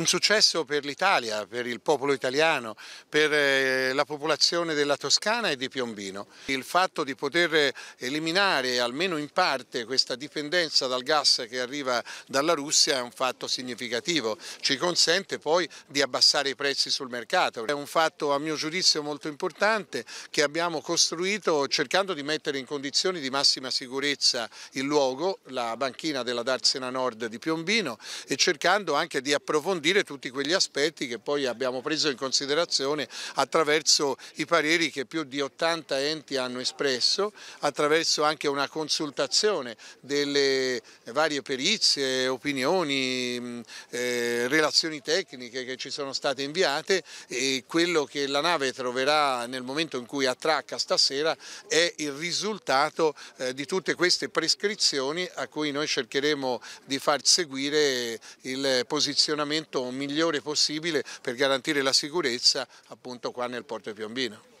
un successo per l'Italia, per il popolo italiano, per eh, la popolazione della Toscana e di Piombino. Il fatto di poter eliminare almeno in parte questa dipendenza dal gas che arriva dalla Russia è un fatto significativo, ci consente poi di abbassare i prezzi sul mercato. È un fatto a mio giudizio molto importante che abbiamo costruito cercando di mettere in condizioni di massima sicurezza il luogo, la banchina della Darsena Nord di Piombino e cercando anche di approfondire dire tutti quegli aspetti che poi abbiamo preso in considerazione attraverso i pareri che più di 80 enti hanno espresso, attraverso anche una consultazione delle varie perizie, opinioni, eh, relazioni tecniche che ci sono state inviate e quello che la nave troverà nel momento in cui attracca stasera è il risultato eh, di tutte queste prescrizioni a cui noi cercheremo di far seguire il posizionamento migliore possibile per garantire la sicurezza appunto qua nel porto di Piombino.